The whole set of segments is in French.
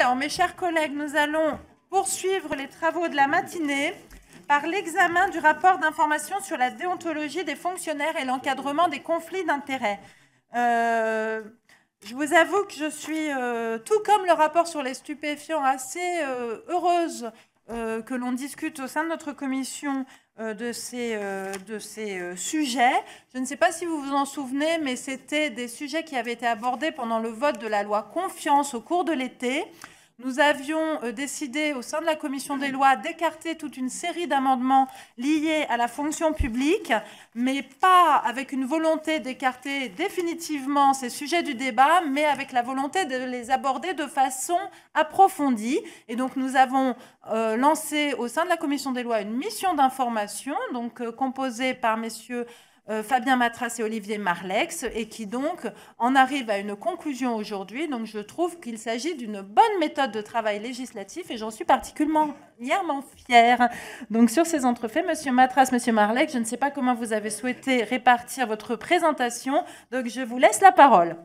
Alors, mes chers collègues, nous allons poursuivre les travaux de la matinée par l'examen du rapport d'information sur la déontologie des fonctionnaires et l'encadrement des conflits d'intérêts. Euh, je vous avoue que je suis, euh, tout comme le rapport sur les stupéfiants, assez euh, heureuse que l'on discute au sein de notre commission euh, de ces, euh, euh, sujets. Je ne sais pas si vous vous en souvenez, mais c'était des sujets qui avaient été abordés pendant le vote de la loi Confiance au cours de l'été. Nous avions euh, décidé au sein de la commission des lois d'écarter toute une série d'amendements liés à la fonction publique, mais pas avec une volonté d'écarter définitivement ces sujets du débat, mais avec la volonté de les aborder de façon approfondie. Et donc nous avons euh, lancé au sein de la commission des lois une mission d'information, donc euh, composée par messieurs euh, Fabien Matras et Olivier Marlex, et qui donc en arrive à une conclusion aujourd'hui. Donc je trouve qu'il s'agit d'une bonne méthode de travail législatif et j'en suis particulièrement fière. Donc sur ces entrefaits, Monsieur Matras, Monsieur Marlex, je ne sais pas comment vous avez souhaité répartir votre présentation, donc je vous laisse la parole.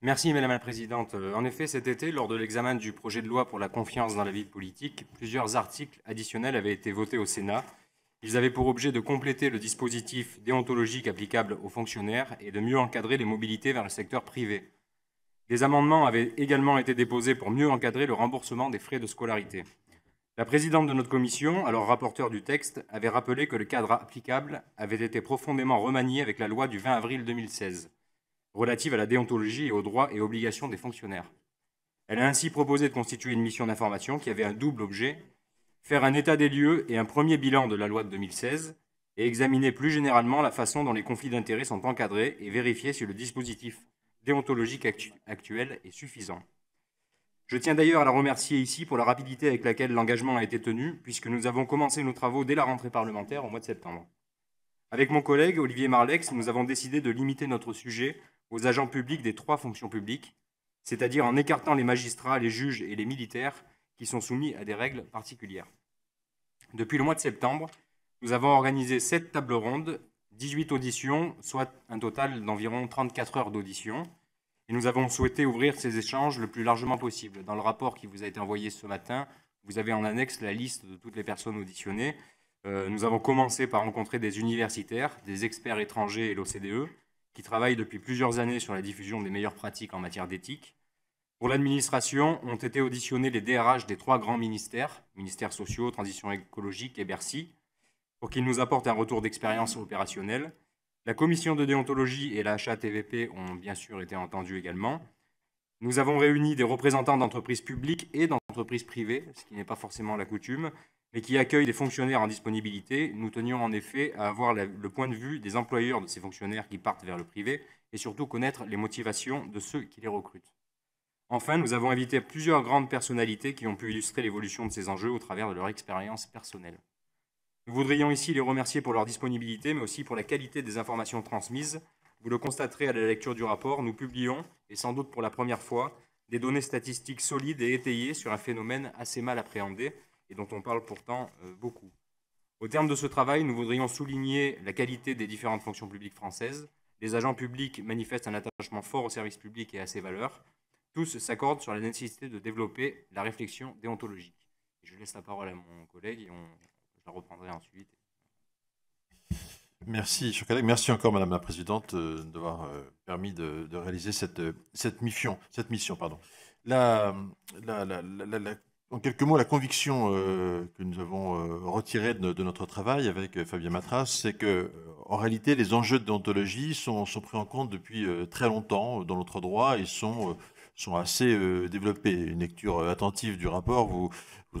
Merci Madame la Présidente. Euh, en effet, cet été, lors de l'examen du projet de loi pour la confiance dans la vie politique, plusieurs articles additionnels avaient été votés au Sénat ils avaient pour objet de compléter le dispositif déontologique applicable aux fonctionnaires et de mieux encadrer les mobilités vers le secteur privé. Des amendements avaient également été déposés pour mieux encadrer le remboursement des frais de scolarité. La présidente de notre commission, alors rapporteur du texte, avait rappelé que le cadre applicable avait été profondément remanié avec la loi du 20 avril 2016, relative à la déontologie et aux droits et obligations des fonctionnaires. Elle a ainsi proposé de constituer une mission d'information qui avait un double objet, faire un état des lieux et un premier bilan de la loi de 2016, et examiner plus généralement la façon dont les conflits d'intérêts sont encadrés et vérifier si le dispositif déontologique actuel est suffisant. Je tiens d'ailleurs à la remercier ici pour la rapidité avec laquelle l'engagement a été tenu, puisque nous avons commencé nos travaux dès la rentrée parlementaire au mois de septembre. Avec mon collègue Olivier Marlex, nous avons décidé de limiter notre sujet aux agents publics des trois fonctions publiques, c'est-à-dire en écartant les magistrats, les juges et les militaires qui sont soumis à des règles particulières. Depuis le mois de septembre, nous avons organisé sept tables rondes, 18 auditions, soit un total d'environ 34 heures d'audition. Et nous avons souhaité ouvrir ces échanges le plus largement possible. Dans le rapport qui vous a été envoyé ce matin, vous avez en annexe la liste de toutes les personnes auditionnées. Euh, nous avons commencé par rencontrer des universitaires, des experts étrangers et l'OCDE, qui travaillent depuis plusieurs années sur la diffusion des meilleures pratiques en matière d'éthique. Pour l'administration, ont été auditionnés les DRH des trois grands ministères, ministères sociaux, transition écologique et Bercy, pour qu'ils nous apportent un retour d'expérience opérationnelle. La commission de déontologie et la HATVP ont bien sûr été entendus également. Nous avons réuni des représentants d'entreprises publiques et d'entreprises privées, ce qui n'est pas forcément la coutume, mais qui accueillent des fonctionnaires en disponibilité. Nous tenions en effet à avoir le point de vue des employeurs de ces fonctionnaires qui partent vers le privé et surtout connaître les motivations de ceux qui les recrutent. Enfin, nous avons invité plusieurs grandes personnalités qui ont pu illustrer l'évolution de ces enjeux au travers de leur expérience personnelle. Nous voudrions ici les remercier pour leur disponibilité, mais aussi pour la qualité des informations transmises. Vous le constaterez à la lecture du rapport, nous publions, et sans doute pour la première fois, des données statistiques solides et étayées sur un phénomène assez mal appréhendé et dont on parle pourtant euh, beaucoup. Au terme de ce travail, nous voudrions souligner la qualité des différentes fonctions publiques françaises. Les agents publics manifestent un attachement fort au service public et à ses valeurs tous s'accordent sur la nécessité de développer la réflexion déontologique. je laisse la parole à mon collègue et on, je la reprendrai ensuite. Merci, cher collègue. Merci encore, Madame la Présidente, euh, d'avoir euh, permis de, réaliser cette, euh, cette mission. Cette mission pardon. en quelques mots, la conviction que nous avons retirée de, notre travail avec Fabien Matras, c'est que, en réalité, les enjeux de déontologie sont, sont pris en compte depuis très longtemps dans notre droit et sont sont assez euh, développés. Une lecture euh, attentive du rapport vous,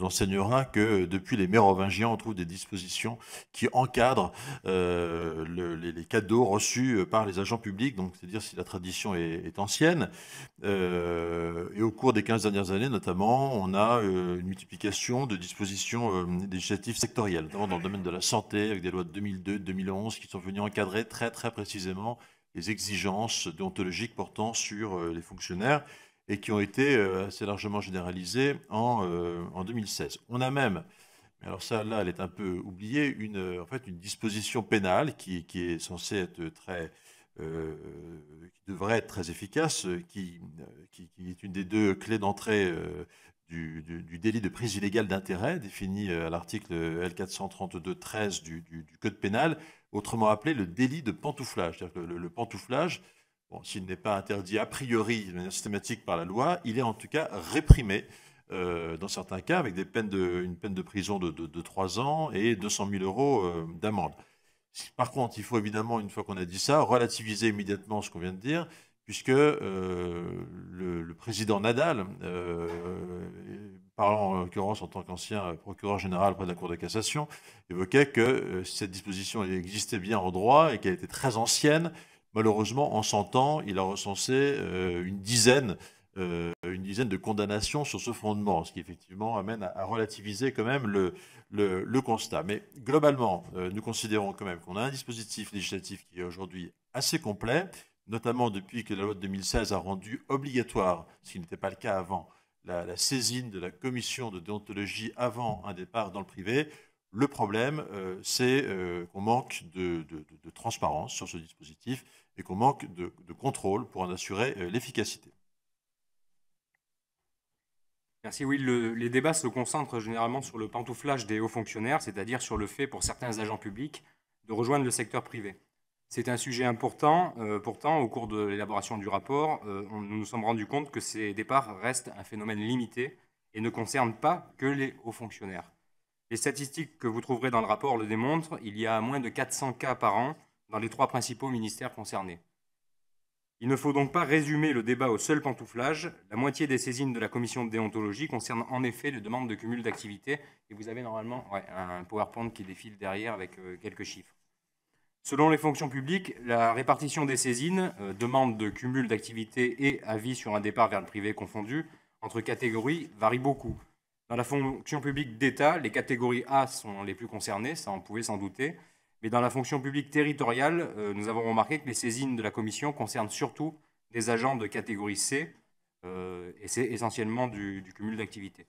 enseignera que euh, depuis les Mérovingiens, on trouve des dispositions qui encadrent les, cadeaux reçus par les agents publics, donc c'est-à-dire si la tradition est, ancienne. et au cours des 15 dernières années, notamment, on a une multiplication de dispositions législatives sectorielles, notamment dans le domaine de la santé, avec des lois de 2002, 2011, qui sont venues encadrer très très précisément les exigences déontologiques portant sur les fonctionnaires et qui ont été euh, assez largement généralisées en, euh, en 2016. On a même alors ça, là, elle est un peu oubliée, une, euh, en fait, une disposition pénale qui, qui est censée être très, qui devrait être très efficace, qui, qui, est une des deux clés d'entrée du, du, délit de prise illégale d'intérêt défini à l'article L432-13 du, du, code pénal, autrement appelé le délit de pantouflage. Que le, le, pantouflage, s'il n'est pas interdit a priori de manière systématique par la loi, il est en tout cas réprimé euh, dans certains cas avec des peines de, une peine de prison de, de, 3 ans et 200 000 euros euh, d'amende. Par contre, il faut évidemment, une fois qu'on a dit ça, relativiser immédiatement ce qu'on vient de dire, puisque euh, le, le, président Nadal, parlant en l'occurrence en tant qu'ancien procureur général près de la Cour de cassation, évoquait que cette disposition existait bien en droit et qu'elle était très ancienne Malheureusement, en 100 ans, il a recensé euh, une dizaine euh, une dizaine de condamnations sur ce fondement, ce qui effectivement amène à, relativiser quand même le, le, constat. Mais globalement, euh, nous considérons quand même qu'on a un dispositif législatif qui est aujourd'hui assez complet, notamment depuis que la loi de 2016 a rendu obligatoire, ce qui n'était pas le cas avant, la, saisine de la commission de déontologie avant un départ dans le privé. Le problème, c'est qu'on manque de, de transparence sur ce dispositif et qu'on manque de, contrôle pour en assurer euh, l'efficacité. Merci. Oui, les débats se concentrent généralement sur le pantouflage des hauts fonctionnaires, c'est-à-dire sur le fait pour certains agents publics de rejoindre le secteur privé. C'est un sujet important. Euh, pourtant, au cours de l'élaboration du rapport, euh, nous nous sommes rendus compte que ces départs restent un phénomène limité et ne concernent pas que les hauts fonctionnaires. Les statistiques que vous trouverez dans le rapport le démontrent. Il y a moins de 400 cas par an dans les trois principaux ministères concernés. Il ne faut donc pas résumer le débat au seul pantouflage. La moitié des saisines de la commission de déontologie concernent en effet les demandes de cumul d'activités. Et vous avez normalement un PowerPoint qui défile derrière avec euh, quelques chiffres. Selon les fonctions publiques, la répartition des saisines, euh, demandes demande de cumul d'activités et avis sur un départ vers le privé confondu, entre catégories varie beaucoup. Dans la fonction publique d'État, les catégories A sont les plus concernées, ça on pouvait s'en douter. Mais dans la fonction publique territoriale, euh, nous avons remarqué que les saisines de la commission concernent surtout des agents de catégorie C, euh, et c'est essentiellement du, cumul d'activités.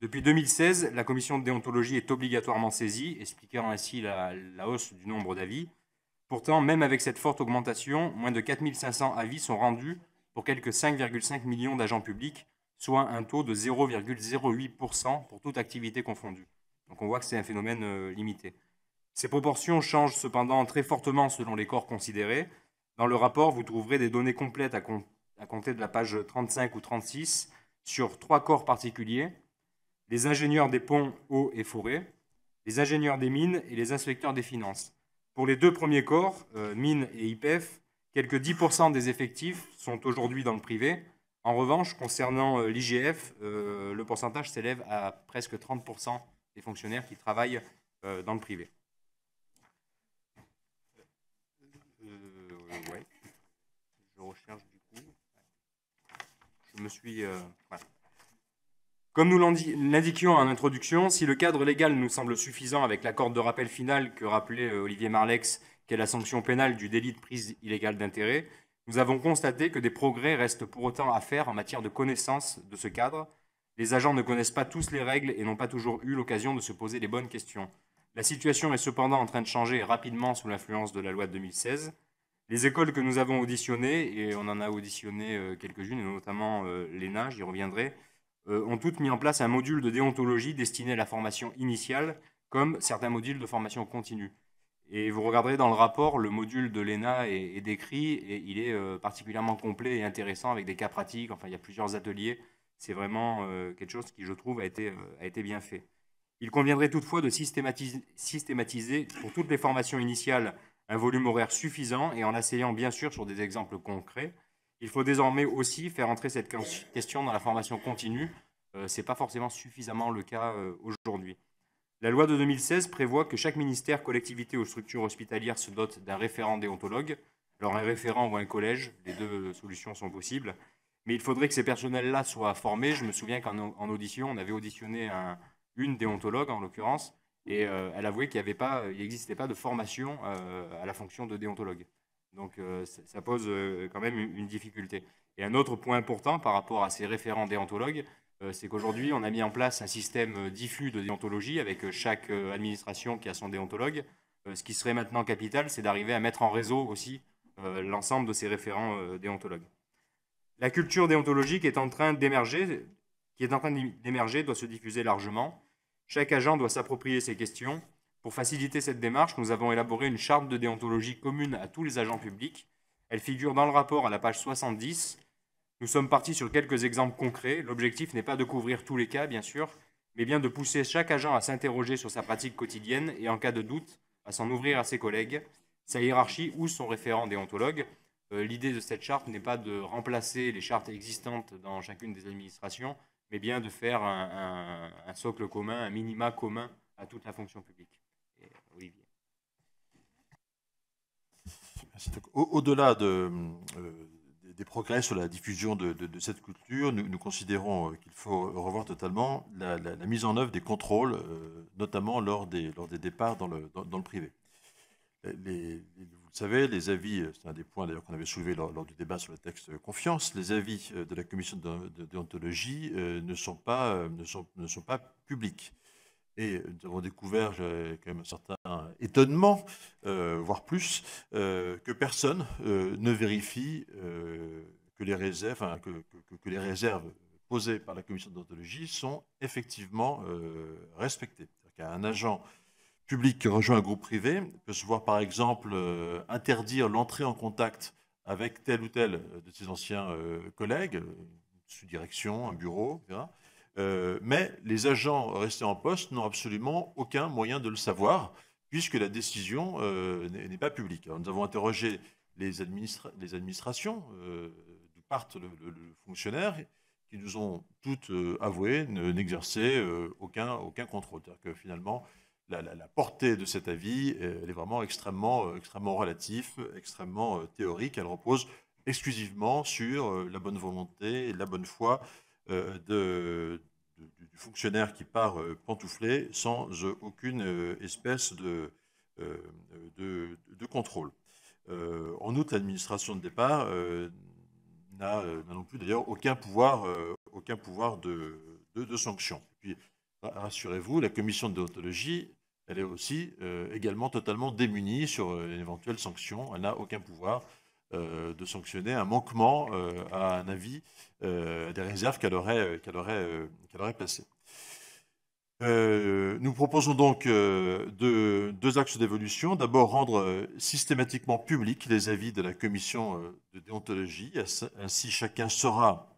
Depuis 2016, la commission de déontologie est obligatoirement saisie, expliquant ainsi la, hausse du nombre d'avis. Pourtant, même avec cette forte augmentation, moins de 4500 avis sont rendus pour quelques 5,5 millions d'agents publics, soit un taux de 0,08% pour toute activité confondue. Donc on voit que c'est un phénomène euh, limité. Ces proportions changent cependant très fortement selon les corps considérés. Dans le rapport, vous trouverez des données complètes à, compter de la page 35 ou 36 sur trois corps particuliers, les ingénieurs des ponts, eaux et forêts, les ingénieurs des mines et les inspecteurs des finances. Pour les deux premiers corps, euh, mines et IPF, quelques 10% des effectifs sont aujourd'hui dans le privé. En revanche, concernant euh, l'IGF, euh, le pourcentage s'élève à presque 30% des fonctionnaires qui travaillent dans le privé. recherche Je me suis. Euh, Comme nous l'indiquions en introduction, si le cadre légal nous semble suffisant avec l'accord de rappel final que rappelait euh, Olivier Marlex, qui est la sanction pénale du délit de prise illégale d'intérêt, nous avons constaté que des progrès restent pour autant à faire en matière de connaissance de ce cadre. Les agents ne connaissent pas tous les règles et n'ont pas toujours eu l'occasion de se poser les bonnes questions. La situation est cependant en train de changer rapidement sous l'influence de la loi de 2016. Les écoles que nous avons auditionnées, et on en a auditionné euh, quelques-unes, notamment euh, l'ENA, j'y reviendrai, euh, ont toutes mis en place un module de déontologie destiné à la formation initiale, comme certains modules de formation continue. Et vous regarderez dans le rapport, le module de l'ENA est, décrit et il est particulièrement complet et intéressant avec des cas pratiques. Enfin, il y a plusieurs ateliers. C'est vraiment quelque chose qui, je trouve, a été, a été, bien fait. Il conviendrait toutefois de systématiser pour toutes les formations initiales un volume horaire suffisant et en l'asseyant bien sûr sur des exemples concrets. Il faut désormais aussi faire entrer cette question dans la formation continue. Euh, c'est Ce n'est pas forcément suffisamment le cas euh, aujourd'hui. La loi de 2016 prévoit que chaque ministère, collectivité ou structure hospitalière se dote d'un référent déontologue. Alors un référent ou un collège, les deux solutions sont possibles. Mais il faudrait que ces personnels-là soient formés. Je me souviens qu'en audition, on avait auditionné une déontologue en l'occurrence, et euh, elle avouait qu'il n'existait pas, euh, pas, de formation euh, à la fonction de déontologue. Donc ça pose quand même une difficulté. Et un autre point important par rapport à ces référents déontologues, c'est qu'aujourd'hui, on a mis en place un système diffus de déontologie avec chaque administration qui a son déontologue. Ce qui serait maintenant capital, c'est d'arriver à mettre en réseau aussi l'ensemble de ces référents déontologues. La culture déontologique est en train d'émerger, qui est en train d'émerger doit se diffuser largement. Chaque agent doit s'approprier ces questions. Pour faciliter cette démarche, nous avons élaboré une charte de déontologie commune à tous les agents publics. Elle figure dans le rapport à la page 70. Nous sommes partis sur quelques exemples concrets. L'objectif n'est pas de couvrir tous les cas, bien sûr, mais bien de pousser chaque agent à s'interroger sur sa pratique quotidienne et, en cas de doute, à s'en ouvrir à ses collègues, sa hiérarchie ou son référent déontologue. Euh, l'idée de cette charte n'est pas de remplacer les chartes existantes dans chacune des administrations, mais bien de faire un, socle commun, un minima commun à toute la fonction publique. Euh, Olivier. Au-delà euh, des progrès sur la diffusion de, cette culture, nous, considérons euh, qu'il faut revoir totalement la, mise en œuvre des contrôles, notamment lors des, lors des départs dans le, privé. les, savez, les avis, euh, c'est un des points d'ailleurs qu'on avait soulevé lors, du débat sur le texte euh, confiance, les avis euh, de la commission de déontologie ne, sont pas, ne, sont, ne sont pas publics. Et nous avons découvert quand même un certain étonnement, voire plus, que personne ne vérifie que les réserves, que, les réserves posées par la commission d'ontologie sont effectivement respectées. Un agent public rejoint un groupe privé peut se voir par exemple euh, interdire l'entrée en contact avec tel ou tel euh, de ses anciens euh, collègues, sous-direction, un bureau, mais les agents restés en poste n'ont absolument aucun moyen de le savoir puisque la décision n'est pas publique. nous avons interrogé les, les administrations d'où part le, fonctionnaire qui nous ont toutes avoué n'exercer aucun, aucun contrôle. C'est-à-dire que finalement, la, portée de cet avis, euh, elle est vraiment extrêmement, euh, extrêmement relative, extrêmement euh, théorique. Elle repose exclusivement sur la bonne volonté et la bonne foi du fonctionnaire qui part pantouflé sans aucune espèce de, de, de contrôle. en outre, l'administration de départ n'a non plus d'ailleurs aucun pouvoir, aucun pouvoir de, sanction. Rassurez-vous, la commission de déontologie elle est aussi euh, également totalement démunie sur euh, une éventuelle sanction. Elle n'a aucun pouvoir euh, de sanctionner un manquement à un avis des réserves qu'elle aurait, qu'elle aurait, aurait placées. nous proposons donc deux, axes d'évolution. D'abord, rendre systématiquement publics les avis de la commission de déontologie. Ainsi, chacun saura,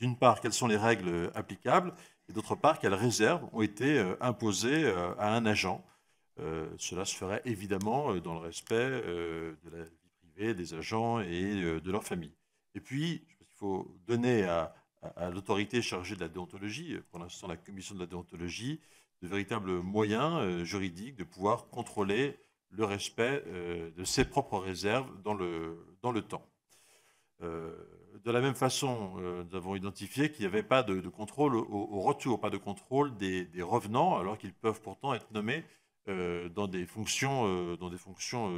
d'une part, quelles sont les règles applicables et d'autre part quelles réserves ont été euh, imposées euh, à un agent. Euh, cela se ferait évidemment dans le respect de la vie privée des agents et de leur famille. Et puis, il faut donner à, l'autorité chargée de la déontologie, pour l'instant la commission de la déontologie, de véritables moyens juridiques de pouvoir contrôler le respect de ses propres réserves dans le, temps de la même façon, euh, nous avons identifié qu'il n'y avait pas de, contrôle au, retour, pas de contrôle des, revenants, alors qu'ils peuvent pourtant être nommés euh, dans des fonctions, euh,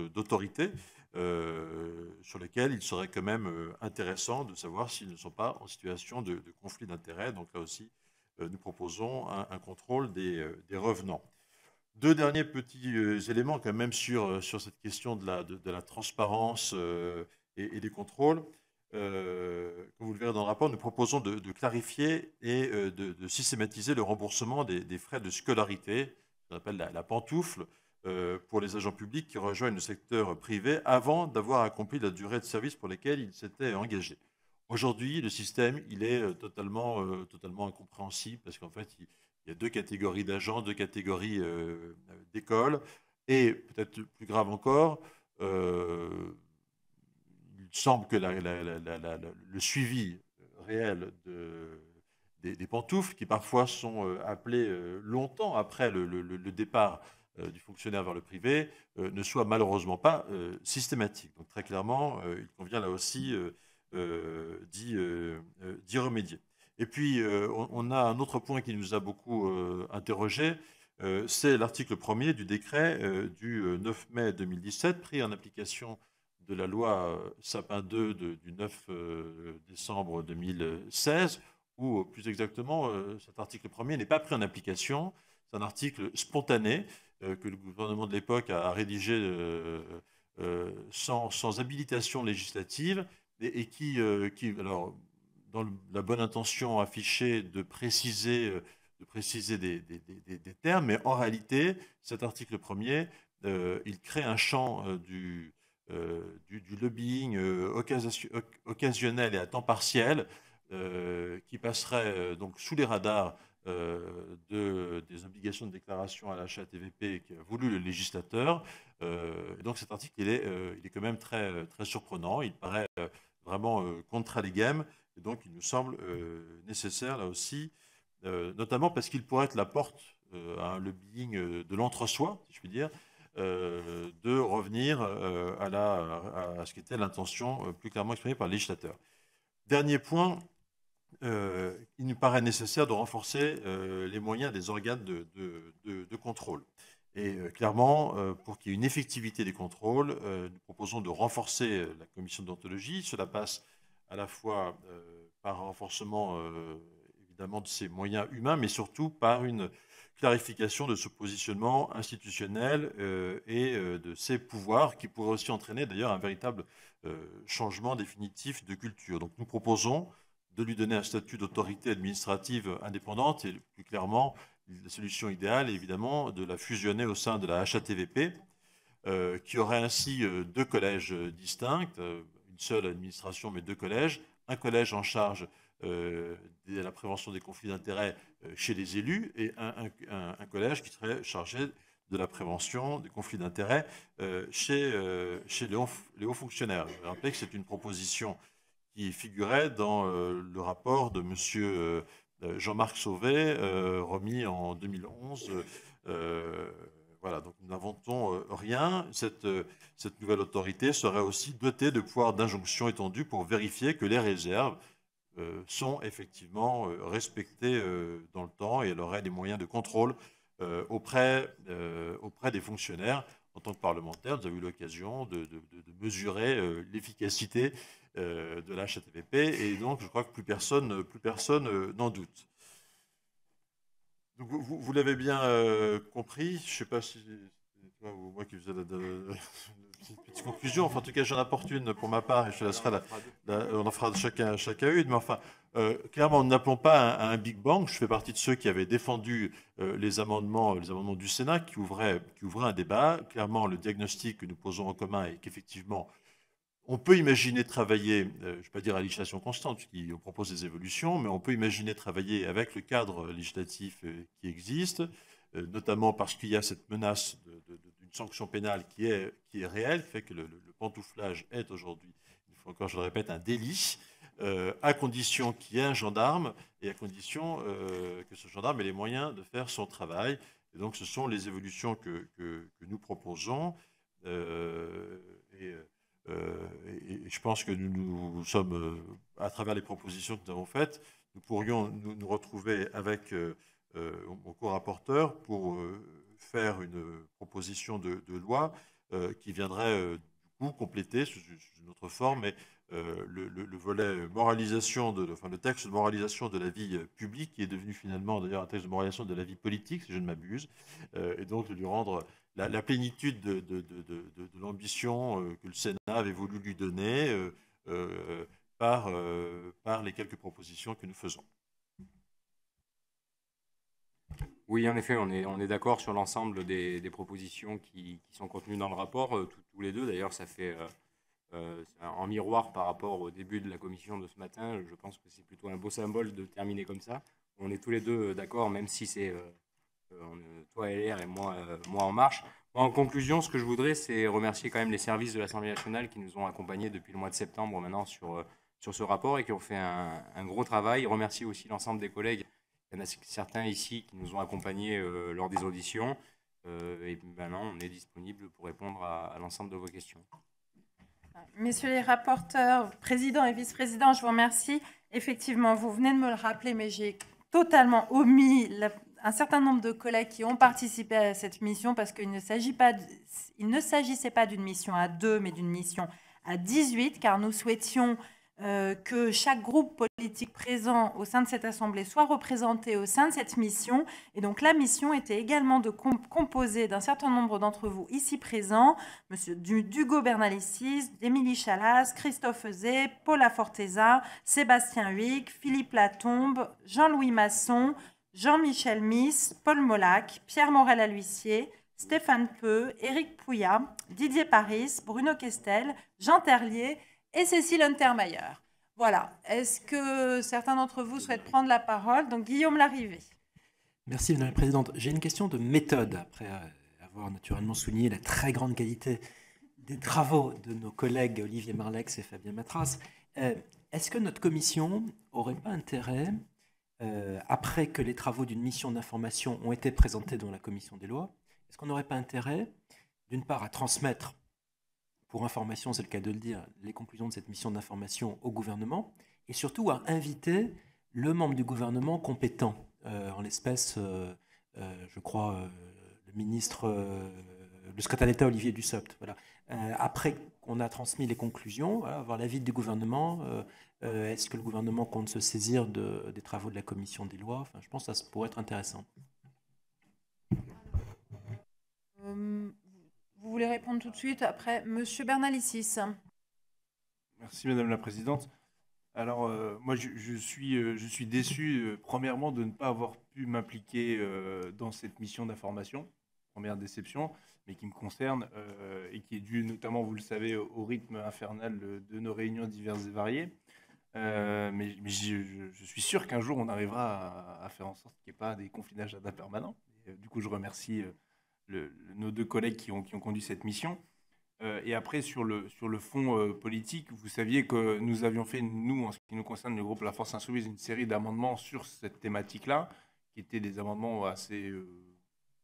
d'autorité, sur lesquelles il serait quand même intéressant de savoir s'ils ne sont pas en situation de, conflit d'intérêts. Donc là aussi, nous proposons un, contrôle des, revenants. Deux derniers petits éléments quand même sur, sur cette question de la, la transparence et, des contrôles comme euh, vous le verrez dans le rapport, nous proposons de, clarifier et euh, de, systématiser le remboursement des, frais de scolarité, qu'on appelle la, pantoufle, euh, pour les agents publics qui rejoignent le secteur privé avant d'avoir accompli la durée de service pour laquelle ils s'étaient engagés. Aujourd'hui, le système, il est totalement, totalement incompréhensible parce qu'en fait, il, y a deux catégories d'agents, deux catégories d'écoles, et peut-être plus grave encore, euh, il semble que le suivi euh, réel des, pantoufles, qui parfois sont euh, appelés euh, longtemps après le, départ du fonctionnaire vers le privé, ne soit malheureusement pas systématique. Donc très clairement, il convient là aussi d'y remédier. Et puis, on, a un autre point qui nous a beaucoup interrogés, c'est l'article 1er du décret du 9 mai 2017, pris en application de la loi euh, Sapin 2 du 9 euh, décembre 2016, où euh, plus exactement, cet article premier n'est pas pris en application. C'est un article spontané que le gouvernement de l'époque a, rédigé sans, habilitation législative et, qui, qui, alors, dans la bonne intention affichée de préciser, de préciser des, termes, mais en réalité, cet article premier, il crée un champ du, euh, du, lobbying euh, occasionnel et à temps partiel euh, qui passerait donc sous les radars de, des obligations de déclaration à l'achat TVP a voulu le législateur. donc cet article, il est, il est quand même très, très surprenant. Il paraît vraiment contre les Et donc il nous semble nécessaire, là aussi, notamment parce qu'il pourrait être la porte à un lobbying de l'entre-soi, si je puis dire, euh, de revenir euh, à, la, à, ce qu'était l'intention euh, plus clairement exprimée par le législateur. Dernier point, il nous paraît nécessaire de renforcer les moyens des organes de, contrôle. Et clairement, pour qu'il y ait une effectivité des contrôles, nous proposons de renforcer la commission d'ontologie. Cela passe à la fois par un renforcement évidemment de ses moyens humains, mais surtout par une clarification de ce positionnement institutionnel euh, et euh, de ses pouvoirs, qui pourrait aussi entraîner d'ailleurs un véritable euh, changement définitif de culture. Donc nous proposons de lui donner un statut d'autorité administrative indépendante et plus clairement, la solution idéale est évidemment de la fusionner au sein de la HATVP, qui aurait ainsi deux collèges distincts, une seule administration mais deux collèges, un collège en charge de la prévention des conflits d'intérêts euh, chez les élus et un, collège qui serait chargé de la prévention des conflits d'intérêts euh, chez, euh, les, hauts, fonctionnaires. Je vais rappeler que c'est une proposition qui figurait dans le rapport de M. Jean-Marc Sauvé, remis en 2011. Voilà, donc nous n'inventons rien. Cette, cette nouvelle autorité serait aussi dotée de pouvoirs d'injonction étendus pour vérifier que les réserves euh, sont effectivement euh, respectées euh, dans le temps et elle aurait des moyens de contrôle auprès, auprès des fonctionnaires. En tant que parlementaire, nous avons eu l'occasion de, mesurer l'efficacité de la et donc je crois que plus personne, plus personne n'en doute. vous, l'avez bien compris, je ne sais pas si c'est toi ou moi qui faisais la, petite, conclusion. en tout cas, j'en apporte une pour ma part et on en fera chacun, chacun une. Mais enfin, euh, clairement nous n'appelons pas à un, Big Bang. Je fais partie de ceux qui avaient défendu euh, les, amendements, les amendements du Sénat qui ouvraient, qui un débat. Clairement, le diagnostic que nous posons en commun est qu'effectivement, on peut imaginer travailler, euh, je ne vais pas dire à législation constante, puisqu'on propose des évolutions, mais on peut imaginer travailler avec le cadre législatif qui existe, notamment parce qu'il y a cette menace de sanction pénale qui est, qui est réelle, fait que le, pantouflage est aujourd'hui, il faut encore, je le répète, un délit, euh, à condition qu'il y ait un gendarme et à condition euh, que ce gendarme ait les moyens de faire son travail. Et donc, ce sont les évolutions que, que, nous proposons. Euh, et, je pense que nous, sommes, à travers les propositions que nous avons faites, nous pourrions nous, nous retrouver avec mon co-rapporteur pour faire une euh, proposition de, loi euh, qui viendrait euh, du coup compléter sous, une autre forme, mais le, volet moralisation, de, enfin le texte de moralisation de la vie publique, qui est devenu finalement d'ailleurs un texte de moralisation de la vie politique, si je ne m'abuse, et donc de lui rendre la, plénitude de, l'ambition que le Sénat avait voulu lui donner par, par les quelques propositions que nous faisons. Oui, en effet, on est, on est d'accord sur l'ensemble des, des, propositions qui, qui, sont contenues dans le rapport, euh, tous les deux. D'ailleurs, ça fait euh, euh, en miroir par rapport au début de la commission de ce matin. Je pense que c'est plutôt un beau symbole de terminer comme ça. On est tous les deux d'accord, même si c'est toi LR et moi, moi en marche. En conclusion, ce que je voudrais, c'est remercier quand même les services de l'Assemblée nationale qui nous ont accompagnés depuis le mois de septembre maintenant sur, sur ce rapport et qui ont fait un, un gros travail. Remercier aussi l'ensemble des collègues il y en a certains ici qui nous ont accompagnés euh, lors des auditions. Euh, et maintenant, on est disponible pour répondre à, l'ensemble de vos questions. Messieurs les rapporteurs, président et vice-président, je vous remercie. Effectivement, vous venez de me le rappeler, mais j'ai totalement omis un certain nombre de collègues qui ont participé à cette mission parce qu'il ne s'agit pas, il ne s'agissait pas d'une mission à deux, mais d'une mission à 18, car nous souhaitions euh, que chaque groupe politique présent au sein de cette Assemblée soit représenté au sein de cette mission. Et donc la mission était également de composer d'un certain nombre d'entre vous ici présents, Monsieur Dugo Bernalicis, Émilie Chalas, Christophe Zé, Paula Forteza, Sébastien Huyck, Philippe Latombe, Jean-Louis Masson, Jean-Michel Miss, Paul Molac, Pierre Morel à l'huissier, Stéphane Peu, Éric Pouya, Didier Paris, Bruno Kestel, Jean Terlier et Cécile Untermeyer. Voilà. Est-ce que certains d'entre vous souhaitent prendre la parole Donc, Guillaume Larrivé. Merci, Madame la Présidente. J'ai une question de méthode, après euh, avoir naturellement souligné la très grande qualité des travaux de nos collègues Olivier Marlex et Fabien Matras. Euh, est-ce que notre commission n'aurait pas intérêt, euh, après que les travaux d'une mission d'information ont été présentés dans la commission des lois, est-ce qu'on n'aurait pas intérêt, d'une part, à transmettre pour information, c'est le cas de le dire, les conclusions de cette mission d'information au gouvernement, et surtout à inviter le membre du gouvernement compétent, euh, en l'espèce, euh, euh, je crois, le ministre, le secrétaire d'État Olivier Dussopt. Voilà. après qu'on a transmis les conclusions, avoir l'avis du gouvernement, est-ce que le gouvernement compte se saisir des travaux de la commission des lois enfin, Je pense que ça pourrait être intéressant. répondre tout de suite après Monsieur Bernalicis. Merci Madame la Présidente. Alors euh, moi je, suis, euh, je suis déçu euh, premièrement de ne pas avoir pu m'impliquer dans cette mission d'information, première déception, mais qui me concerne et qui est due notamment, vous le savez, au, rythme infernal de nos réunions diverses et variées. mais, je, suis sûr qu'un jour on arrivera à, faire en sorte qu'il n'y ait pas des à d'agenda permanents. Et, du coup je remercie nos deux collègues qui ont, qui ont conduit cette mission. Euh, et après, sur le, sur le fond euh, politique, vous saviez que nous avions fait, nous, en ce qui nous concerne, le groupe La Force Insoumise, une série d'amendements sur cette thématique-là, qui étaient des amendements assez euh,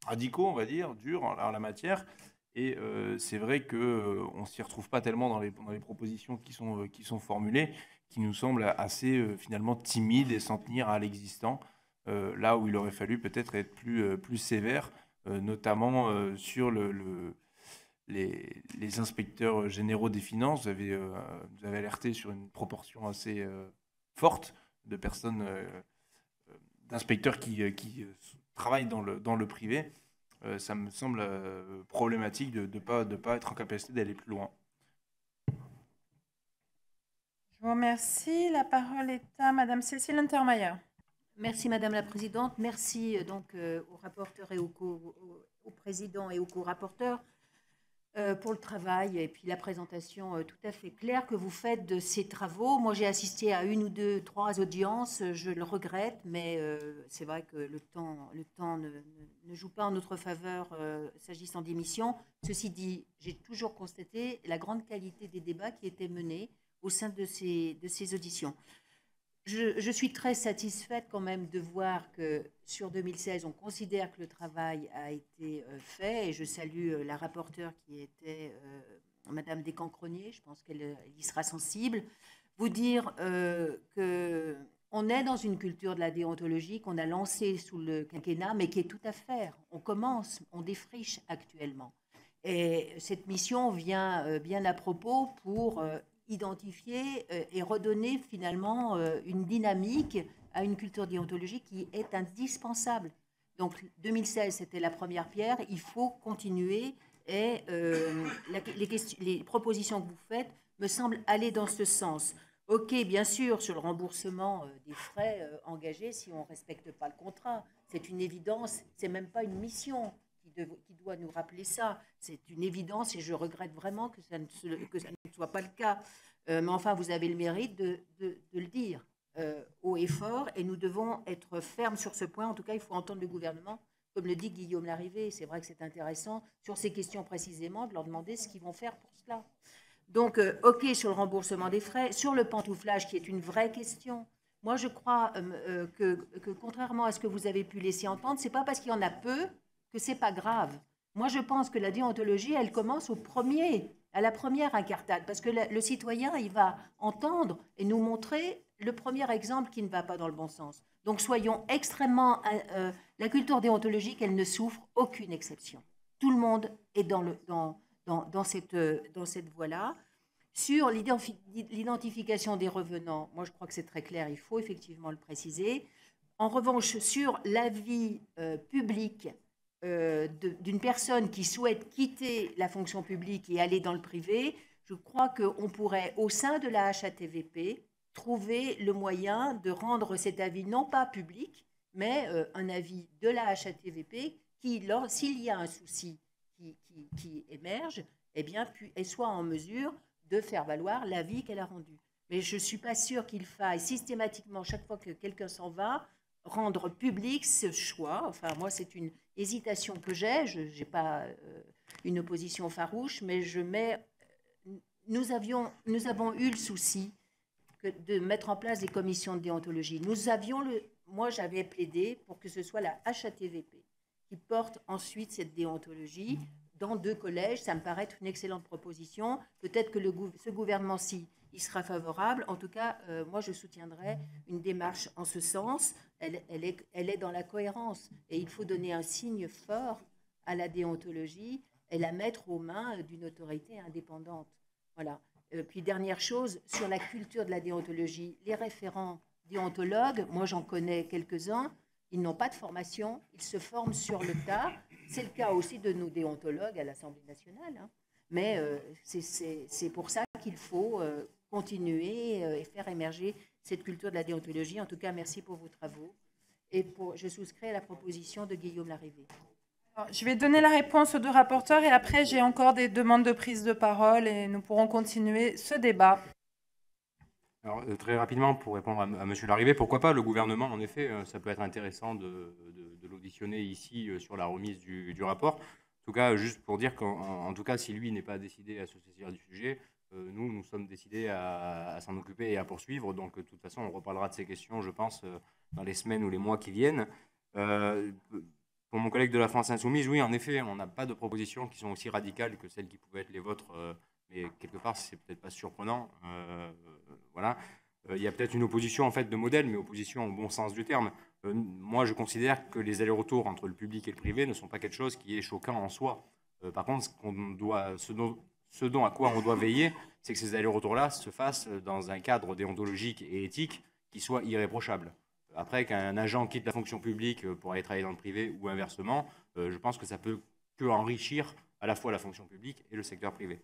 radicaux, on va dire, durs en, la matière. Et c'est vrai qu'on on ne s'y retrouve pas tellement dans les, dans les propositions qui sont, qui sont formulées, qui nous semblent assez, finalement, timides et s'en tenir à l'existant, là où il aurait fallu peut-être être plus, plus sévère euh, notamment euh, sur le, les, inspecteurs généraux des finances. Vous avez, euh, vous avez alerté sur une proportion assez forte de personnes, d'inspecteurs qui, travaillent dans le, privé. ça me semble problématique de ne pas, pas être en capacité d'aller plus loin. Je vous remercie. La parole est à Madame Cécile Untermaier. Merci Madame la Présidente. Merci euh, donc euh, aux rapporteurs et aux co au, président et aux co-rapporteurs euh, pour le travail et puis la présentation tout à fait claire que vous faites de ces travaux. Moi, j'ai assisté à une ou deux, trois audiences. Je le regrette, mais c'est vrai que le temps, le temps ne, joue pas en notre faveur s'agissant des missions. Ceci dit, j'ai toujours constaté la grande qualité des débats qui étaient menés au sein de ces, de ces auditions je, suis très satisfaite quand même de voir que sur 2016, on considère que le travail a été euh, fait et je salue euh, la rapporteure qui était euh, Madame Descanchronier. je pense qu'elle y sera sensible, vous dire qu'on que on est dans une culture de la déontologie qu'on a lancée sous le quinquennat, mais qui est tout à faire. On commence, on défriche actuellement. Et cette mission vient bien à propos pour identifier euh, et redonner finalement euh, une dynamique à une culture déontologique qui est indispensable. Donc 2016, c'était la première pierre, il faut continuer et euh, les, les, propositions que vous faites me semblent aller dans ce sens. Ok, bien sûr, sur le remboursement des frais engagés si on ne respecte pas le contrat, c'est une évidence, c'est même pas une mission qui doit nous rappeler ça. C'est une évidence et je regrette vraiment que ça ne, que ça ne soit pas le cas. Euh, mais enfin, vous avez le mérite de, le dire euh, haut et fort et nous devons être fermes sur ce point. En tout cas, il faut entendre le gouvernement, comme le dit Guillaume Larrivé, c'est vrai que c'est intéressant, sur ces questions précisément, de leur demander ce qu'ils vont faire pour cela. Donc, euh, OK sur le remboursement des frais, sur le pantouflage qui est une vraie question. Moi, je crois que, que, contrairement à ce que vous avez pu laisser entendre, c'est pas parce qu'il y en a peu que c'est pas grave. Moi, je pense que la déontologie, elle commence au premier, à la première incartade, parce que le citoyen, il va entendre et nous montrer le premier exemple qui ne va pas dans le bon sens. Donc, soyons extrêmement. Euh, euh, la culture déontologique, elle ne souffre aucune exception. Tout le monde est dans, le, dans, dans, cette, euh, dans cette voie-là. Sur l'identification des revenants, moi je crois que c'est très clair, il faut effectivement le préciser. En revanche, sur l'avis public euh, d'une personne qui souhaite quitter la fonction publique et aller dans le privé, je crois qu'on pourrait, au sein de la HATVP, trouver le moyen de rendre cet avis non pas public, mais euh, un avis de la HATVP qui, s'il y a un souci qui, émerge, eh bien, elle soit en mesure de faire valoir l'avis qu'elle a rendu. Mais je ne suis pas sûre qu'il faille systématiquement, chaque fois que quelqu'un s'en va, rendre public ce choix. Enfin, moi, c'est une, hésitation que j'ai, je n'ai pas euh, une opposition farouche, mais je mets, nous, avions, nous avons eu le souci de mettre en place des commissions de déontologie. Nous avions le, moi, j'avais plaidé pour que ce soit la HATVP qui porte ensuite cette déontologie dans deux collèges. Ça me paraît être une excellente proposition. Peut-être que le, ce gouvernement-ci il sera favorable. En tout cas, euh, moi, je soutiendrai une démarche en ce sens. Elle, est, elle, est, dans la cohérence et il faut donner un signe fort à la déontologie et la mettre aux mains euh, d'une autorité indépendante. Voilà. Euh, puis, dernière chose, sur la culture de la déontologie, les référents déontologues, moi, j'en connais quelques-uns, ils n'ont pas de formation, ils se forment sur le tas c'est le cas aussi de nos déontologues à l'Assemblée nationale. Hein. Mais euh, c'est pour ça qu'il faut euh, continuer euh, et faire émerger cette culture de la déontologie. En tout cas, merci pour vos travaux. Et pour, je souscris à la proposition de Guillaume Larrivé. je vais donner la réponse aux deux rapporteurs et après, j'ai encore des demandes de prise de parole et nous pourrons continuer ce débat. Alors, euh, très rapidement, pour répondre à, M. Larrivé, pourquoi pas Le gouvernement, en effet, euh, ça peut être intéressant de, l'auditionner ici euh, sur la remise du, rapport. En tout cas, juste pour dire qu'en tout cas, si lui n'est pas décidé à se saisir du sujet, nous, nous sommes décidés à, s'en occuper et à poursuivre. Donc, de toute façon, on reparlera de ces questions, je pense, dans les semaines ou les mois qui viennent. pour mon collègue de la France Insoumise, oui, en effet, on n'a pas de propositions qui sont aussi radicales que celles qui pouvaient être les vôtres. Et quelque part, c'est peut-être pas surprenant. Euh, voilà. Euh, il y a peut-être une opposition en fait de modèle, mais opposition au bon sens du terme. Euh, moi, je considère que les allers-retours entre le public et le privé ne sont pas quelque chose qui est choquant en soi. par contre, ce, doit, dont, ce dont à quoi on doit veiller, c'est que ces allers-retours-là se fassent dans un cadre déontologique et éthique qui soit irréprochable. Après qu'un agent quitte la fonction publique pour aller travailler dans le privé ou inversement, je pense que ça peut que enrichir à la fois la fonction publique et le secteur privé.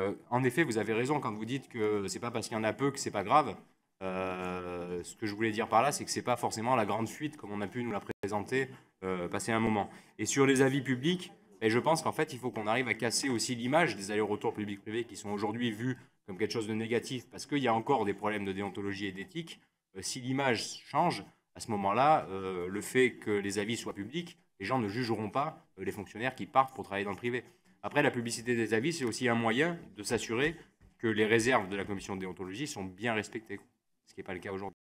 Euh, en effet, vous avez raison quand vous dites que c'est pas parce qu'il y en a peu que c'est pas grave. Euh, ce que je voulais dire par là, c'est que c'est pas forcément la grande fuite comme on a pu nous la présenter euh, passer un moment. Et sur les avis publics, ben, je pense qu'en fait, il faut qu'on arrive à casser aussi l'image des allers-retours publics privés qui sont aujourd'hui vus comme quelque chose de négatif parce qu'il y a encore des problèmes de déontologie et d'éthique. si l'image change, à ce moment-là, le fait que les avis soient publics, les gens ne jugeront pas les fonctionnaires qui partent pour travailler dans le privé. Après, la publicité des avis, c'est aussi un moyen de s'assurer que les réserves de la commission de déontologie sont bien respectées, ce qui n'est pas le cas aujourd'hui.